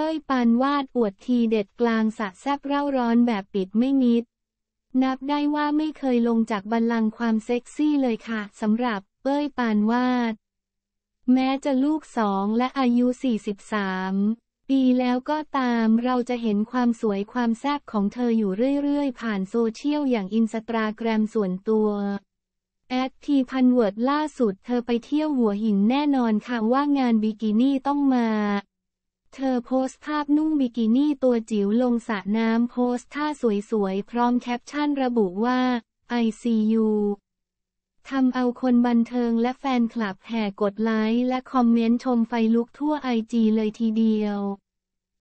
ป้ยปานวาดอวดทีเด็ดกลางสะแซบเร่าร้อนแบบปิดไม่มิด นับได้ว่าไม่เคยลงจากบัลลังก์ความเซ็กซี่เลยค่ะสำหรับเป้ยปานวาด แม้จะลูกสองและอายุ 43 ปีแล้วก็ตาม เราจะเห็นความสวยความแซบของเธออยู่เรื่อยๆ ผ่านโซเชียลอย่างอินสตาแกรมส่วนตัว แอดทีพันเวิร์ดล่าสุด เธอไปเที่ยวหัวหินแน่นอนค่ะว่างานบิกินี่ต้องมาเธอโพสต์ภาพนุ่งบิกินี่ตัวจิ๋วลงสระน้ำโพสต์ท่าสวยๆ พร้อมแคปชั่นระบุว่า ICU ทำเอาคนบันเทิงและแฟนคลับ แห่กดไลค์และคอมเมนต์ชมไฟลุกทั่วไอจีเลยทีเดียว